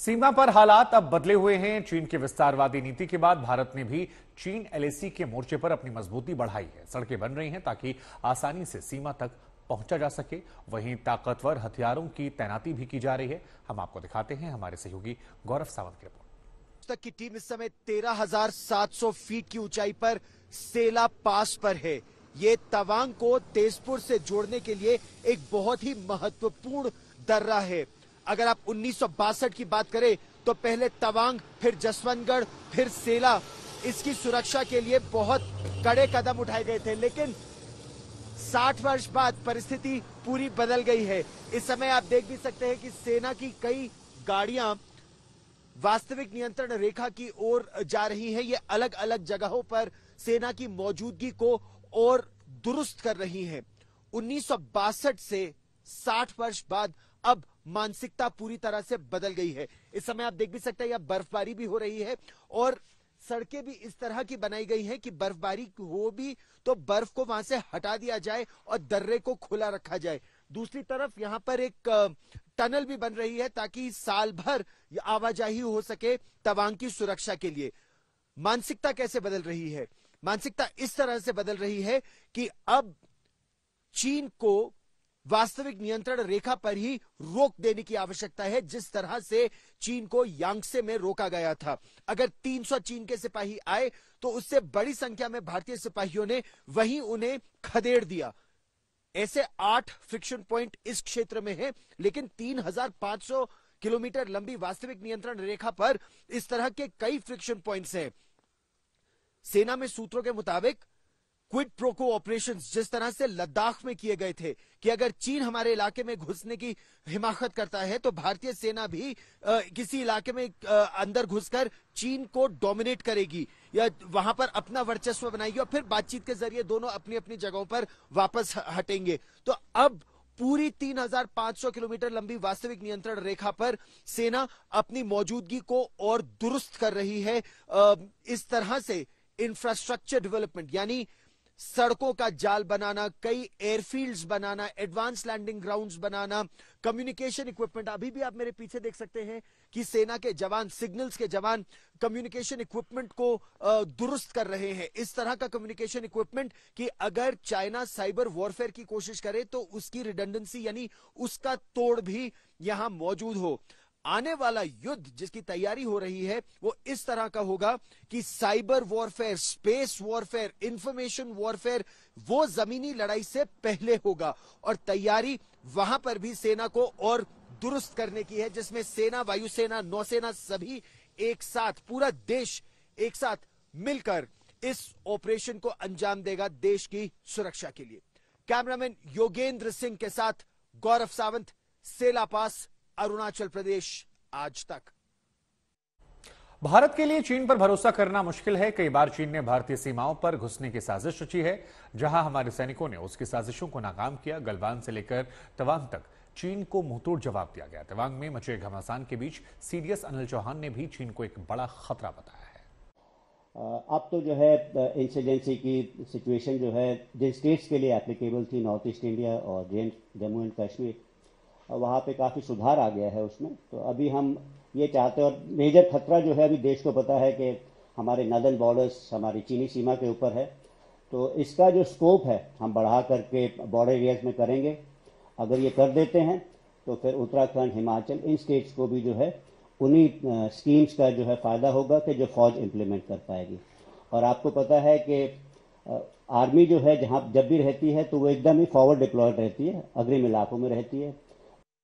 सीमा पर हालात अब बदले हुए हैं चीन की विस्तारवादी नीति के बाद भारत ने भी चीन एलएसी के मोर्चे पर अपनी मजबूती बढ़ाई है सड़कें बन रही हैं ताकि आसानी से सीमा तक पहुंचा जा सके वहीं ताकतवर हथियारों की तैनाती भी की जा रही है हम आपको दिखाते हैं हमारे सहयोगी गौरव सावंत की रिपोर्ट तक की टीम इस समय तेरह फीट की ऊंचाई पर सेला पास पर है ये तवांग को तेजपुर से जोड़ने के लिए एक बहुत ही महत्वपूर्ण दर्रा है अगर आप उन्नीस की बात करें तो पहले तवांग फिर जसवंतगढ़ फिर सेला इसकी सुरक्षा के लिए बहुत कड़े कदम उठाए गए थे लेकिन 60 वर्ष बाद परिस्थिति पूरी बदल गई है इस समय आप देख भी सकते हैं कि सेना की कई गाड़ियां वास्तविक नियंत्रण रेखा की ओर जा रही है ये अलग अलग जगहों पर सेना की मौजूदगी को और दुरुस्त कर रही है उन्नीस से 60 वर्ष बाद अब मानसिकता पूरी तरह से बदल गई है इस समय आप देख भी सकते हैं यहाँ बर्फबारी भी हो रही है और सड़कें भी इस तरह की बनाई गई हैं कि बर्फबारी हो भी तो बर्फ को वहां से हटा दिया जाए और दर्रे को खुला रखा जाए दूसरी तरफ यहां पर एक टनल भी बन रही है ताकि साल भर आवाजाही हो सके तवांग की सुरक्षा के लिए मानसिकता कैसे बदल रही है मानसिकता इस तरह से बदल रही है कि अब चीन को वास्तविक नियंत्रण रेखा पर ही रोक देने की आवश्यकता है जिस तरह से चीन को यांगसे में रोका गया था अगर 300 चीन के सिपाही आए तो उससे बड़ी संख्या में भारतीय सिपाहियों ने वहीं उन्हें खदेड़ दिया ऐसे आठ फ्रिक्शन पॉइंट इस क्षेत्र में है लेकिन 3,500 किलोमीटर लंबी वास्तविक नियंत्रण रेखा पर इस तरह के कई फ्रिक्शन प्वाइंट है सेना में सूत्रों के मुताबिक क्विड प्रोको ऑपरेशन जिस तरह से लद्दाख में किए गए थे कि अगर चीन हमारे इलाके में घुसने की हिमाकत करता है तो भारतीय सेना भी आ, किसी इलाके में आ, अंदर घुसकर चीन को डोमिनेट करेगी या वहां पर अपना वर्चस्व बनाएगी और फिर बातचीत के जरिए दोनों अपनी अपनी जगहों पर वापस हटेंगे तो अब पूरी 3,500 किलोमीटर लंबी वास्तविक नियंत्रण रेखा पर सेना अपनी मौजूदगी को और दुरुस्त कर रही है इस तरह से इंफ्रास्ट्रक्चर डेवलपमेंट यानी सड़कों का जाल बनाना कई एयरफील्ड्स बनाना एडवांस लैंडिंग ग्राउंड्स बनाना कम्युनिकेशन इक्विपमेंट अभी भी आप मेरे पीछे देख सकते हैं कि सेना के जवान सिग्नल्स के जवान कम्युनिकेशन इक्विपमेंट को दुरुस्त कर रहे हैं इस तरह का कम्युनिकेशन इक्विपमेंट कि अगर चाइना साइबर वॉरफेयर की कोशिश करे तो उसकी रिडंडेंसी यानी उसका तोड़ भी यहां मौजूद हो आने वाला युद्ध जिसकी तैयारी हो रही है वो इस तरह का होगा कि cyber warfare space warfare information warfare वो जमीनी लड़ाई से पहले होगा और तैयारी वहां पर भी सेना को और दुरुस्त करने की है जिसमें सेना वायुसेना नौसेना सभी एक साथ पूरा देश एक साथ मिलकर इस ऑपरेशन को अंजाम देगा देश की सुरक्षा के लिए कैमरामैन योगेंद्र सिंह के साथ गौरव सावंत सेला पास अरुणाचल प्रदेश आज तक भारत के लिए चीन पर भरोसा करना मुश्किल है कई बार चीन ने भारतीय सीमाओं पर घुसने की साजिश रची है जहां हमारे सैनिकों ने उसकी साजिशों को नाकाम किया गलवान से लेकर तवांग तक चीन को मुंहतोड़ जवाब दिया गया तवांग में मचे घमासान के बीच सीडीएस अनिल चौहान ने भी चीन को एक बड़ा खतरा बताया है अब तो जो है इंसर्जेंसी की सिचुएशन जो है जिन स्टेट्स के लिए एप्लीकेबल थी नॉर्थ ईस्ट इंडिया और जम्मू एंड कश्मीर वहाँ पे काफ़ी सुधार आ गया है उसमें तो अभी हम ये चाहते हैं और मेजर खतरा जो है अभी देश को पता है कि हमारे नदन बॉर्डर्स हमारी चीनी सीमा के ऊपर है तो इसका जो स्कोप है हम बढ़ा करके बॉर्डर एरियाज में करेंगे अगर ये कर देते हैं तो फिर उत्तराखंड हिमाचल इन स्टेट्स को भी जो है उन्हीं स्कीम्स का जो है फ़ायदा होगा कि जो फौज इम्प्लीमेंट कर पाएगी और आपको पता है कि आर्मी जो है जहाँ जब भी रहती है तो वो एकदम ही फॉरवर्ड डिप्लॉयड रहती है अग्रिम इलाकों में रहती है